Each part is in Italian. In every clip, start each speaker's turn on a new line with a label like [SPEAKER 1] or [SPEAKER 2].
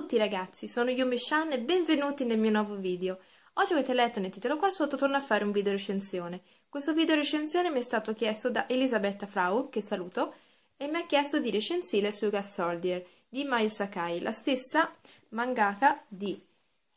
[SPEAKER 1] tutti ragazzi, sono Yumi Shan e benvenuti nel mio nuovo video. Oggi avete letto nel titolo qua sotto torno a fare un video recensione. Questo video recensione mi è stato chiesto da Elisabetta Frau, che saluto, e mi ha chiesto di recensire Suga Soldier di Mayu Sakai, la stessa mangaka di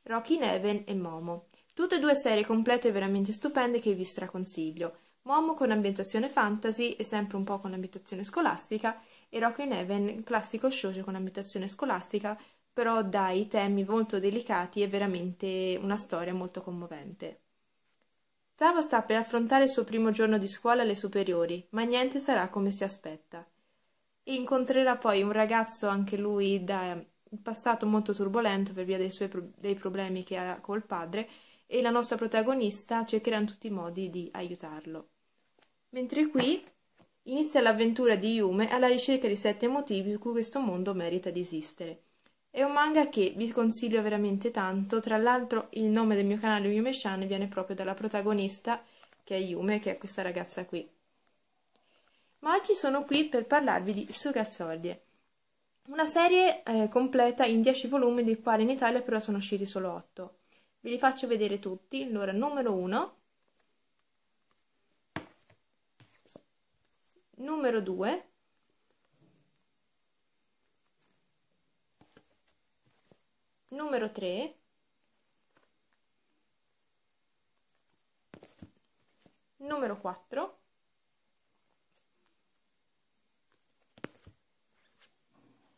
[SPEAKER 1] Rocky Neven e Momo. Tutte e due serie complete veramente stupende che vi straconsiglio. Momo con ambientazione fantasy e sempre un po' con ambientazione scolastica e Rock in Heaven, classico shoujo con ambientazione scolastica però dai temi molto delicati è veramente una storia molto commovente. Tava sta per affrontare il suo primo giorno di scuola alle superiori, ma niente sarà come si aspetta. Incontrerà poi un ragazzo, anche lui da un passato molto turbolento per via dei suoi dei problemi che ha col padre, e la nostra protagonista cercherà in tutti i modi di aiutarlo. Mentre qui inizia l'avventura di Yume alla ricerca di sette motivi per cui questo mondo merita di esistere. È un manga che vi consiglio veramente tanto, tra l'altro il nome del mio canale Yume Shan viene proprio dalla protagonista che è Yume, che è questa ragazza qui. Ma oggi sono qui per parlarvi di Sugazzordie, una serie eh, completa in 10 volumi dei quali in Italia però sono usciti solo 8. Ve li faccio vedere tutti, allora numero 1, numero 2, numero 3 numero 4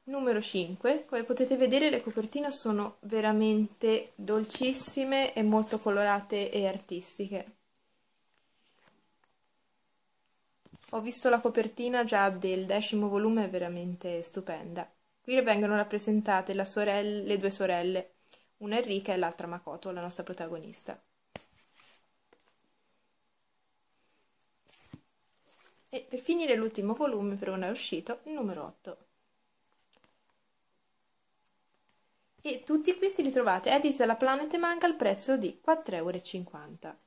[SPEAKER 1] numero 5 come potete vedere le copertine sono veramente dolcissime e molto colorate e artistiche ho visto la copertina già del decimo volume è veramente stupenda Qui vengono rappresentate sorella, le due sorelle, una Enrica e l'altra Makoto, la nostra protagonista. E per finire l'ultimo volume, per ora è uscito, il numero 8. E tutti questi li trovate edita dalla Planet Manga al prezzo di 4,50 euro.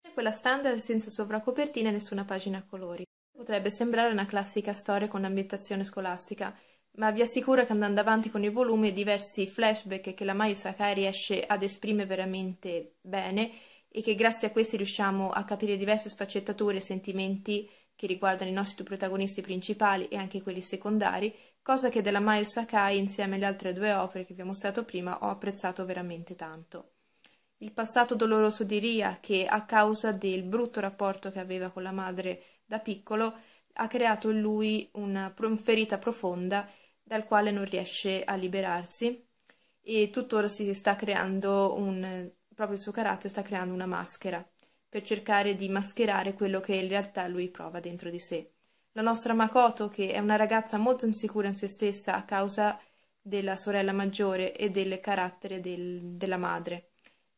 [SPEAKER 1] È Quella standard senza sovracopertina e nessuna pagina a colori. Potrebbe sembrare una classica storia con ambientazione scolastica, ma vi assicuro che andando avanti con il volume diversi flashback che la Mayu Sakai riesce ad esprimere veramente bene e che grazie a questi riusciamo a capire diverse sfaccettature e sentimenti che riguardano i nostri due protagonisti principali e anche quelli secondari, cosa che della Mayu Sakai insieme alle altre due opere che vi ho mostrato prima ho apprezzato veramente tanto. Il passato doloroso di Ria che a causa del brutto rapporto che aveva con la madre da piccolo ha creato in lui una ferita profonda dal quale non riesce a liberarsi e tuttora si sta creando un proprio il suo carattere sta creando una maschera per cercare di mascherare quello che in realtà lui prova dentro di sé. La nostra Makoto, che è una ragazza molto insicura in se stessa a causa della sorella maggiore e del carattere del, della madre.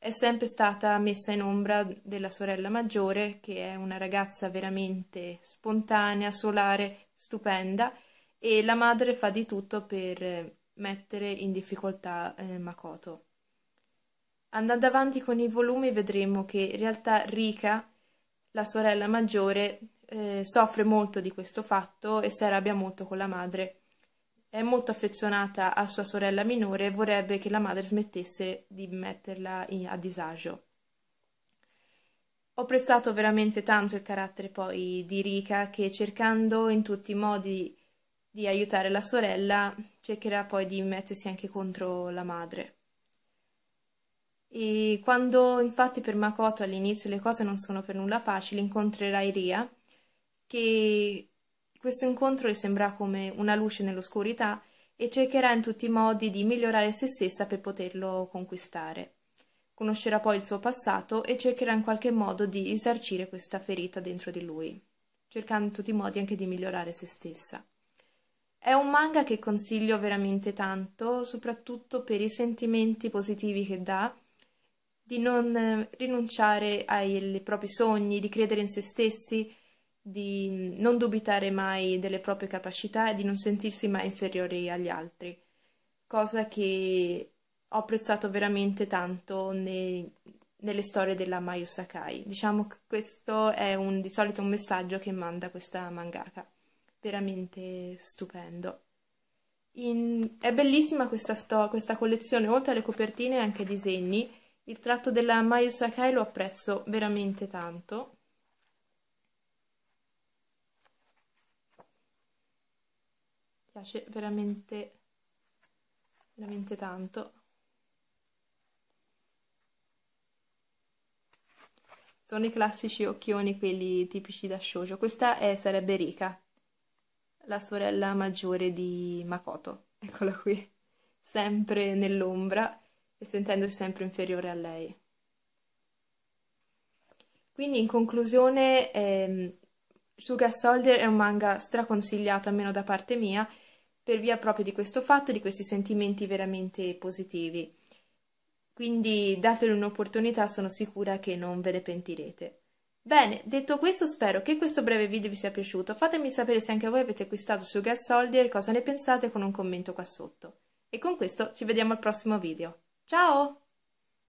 [SPEAKER 1] È sempre stata messa in ombra della sorella maggiore, che è una ragazza veramente spontanea, solare, stupenda, e la madre fa di tutto per eh, mettere in difficoltà eh, Makoto. Andando avanti con i volumi vedremo che in realtà Rika, la sorella maggiore, eh, soffre molto di questo fatto e si arrabbia molto con la madre è molto affezionata a sua sorella minore e vorrebbe che la madre smettesse di metterla in, a disagio. Ho apprezzato veramente tanto il carattere poi di Rika che cercando in tutti i modi di aiutare la sorella cercherà poi di mettersi anche contro la madre. E quando infatti per Makoto all'inizio le cose non sono per nulla facili, incontrerà Iria che questo incontro le sembra come una luce nell'oscurità e cercherà in tutti i modi di migliorare se stessa per poterlo conquistare. Conoscerà poi il suo passato e cercherà in qualche modo di risarcire questa ferita dentro di lui, cercando in tutti i modi anche di migliorare se stessa. È un manga che consiglio veramente tanto, soprattutto per i sentimenti positivi che dà, di non eh, rinunciare ai propri sogni, di credere in se stessi, di non dubitare mai delle proprie capacità e di non sentirsi mai inferiori agli altri, cosa che ho apprezzato veramente tanto nei, nelle storie della Mayu Sakai. Diciamo che questo è un, di solito un messaggio che manda questa mangaka, veramente stupendo. In, è bellissima questa, sto, questa collezione, oltre alle copertine anche ai disegni. Il tratto della Mayu Sakai lo apprezzo veramente tanto. piace veramente veramente tanto sono i classici occhioni quelli tipici da shoujo questa è, sarebbe Rika la sorella maggiore di Makoto eccola qui sempre nell'ombra e sentendosi sempre inferiore a lei quindi in conclusione ehm, Suga Soldier è un manga straconsigliato, almeno da parte mia, per via proprio di questo fatto, di questi sentimenti veramente positivi. Quindi datele un'opportunità, sono sicura che non ve ne pentirete. Bene, detto questo spero che questo breve video vi sia piaciuto, fatemi sapere se anche voi avete acquistato Sugar Soldier, e cosa ne pensate con un commento qua sotto. E con questo ci vediamo al prossimo video. Ciao!